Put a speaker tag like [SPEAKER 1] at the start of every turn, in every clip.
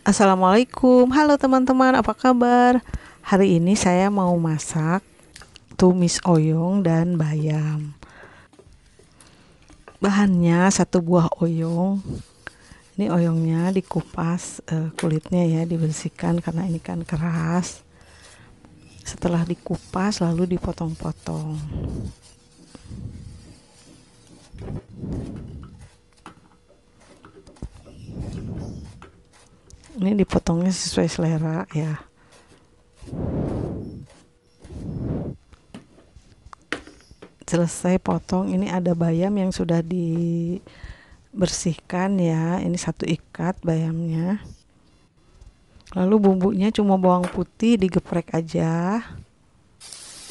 [SPEAKER 1] Assalamualaikum, halo teman-teman, apa kabar? Hari ini saya mau masak tumis oyong dan bayam. Bahannya satu buah oyong. Ini oyongnya dikupas uh, kulitnya ya, dibersihkan karena ini kan keras. Setelah dikupas lalu dipotong-potong. ini dipotongnya sesuai selera ya selesai potong ini ada bayam yang sudah dibersihkan ya ini satu ikat bayamnya lalu bumbunya cuma bawang putih digeprek aja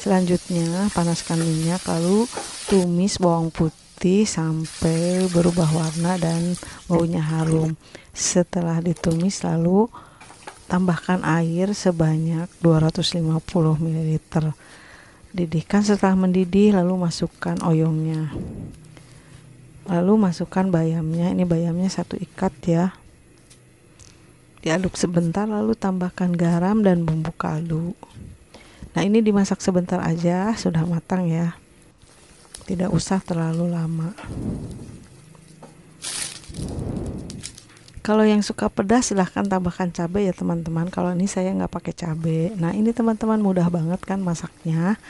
[SPEAKER 1] selanjutnya panaskan minyak lalu tumis bawang putih putih sampai berubah warna dan baunya harum. Setelah ditumis lalu tambahkan air sebanyak 250 ml. Didihkan setelah mendidih lalu masukkan oyongnya. Lalu masukkan bayamnya. Ini bayamnya satu ikat ya. Diaduk sebentar lalu tambahkan garam dan bumbu kaldu. Nah, ini dimasak sebentar aja, sudah matang ya tidak usah terlalu lama. Kalau yang suka pedas silahkan tambahkan cabai ya teman-teman. Kalau ini saya nggak pakai cabai. Nah ini teman-teman mudah banget kan masaknya.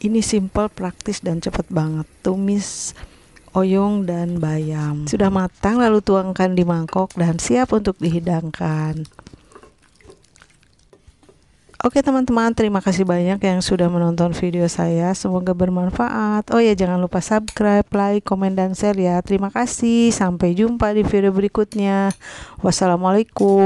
[SPEAKER 1] Ini simple, praktis dan cepet banget. Tumis oyong dan bayam. Sudah matang lalu tuangkan di mangkok dan siap untuk dihidangkan. Oke teman-teman, terima kasih banyak yang sudah menonton video saya. Semoga bermanfaat. Oh ya, jangan lupa subscribe, like, komen, dan share ya. Terima kasih. Sampai jumpa di video berikutnya. Wassalamualaikum.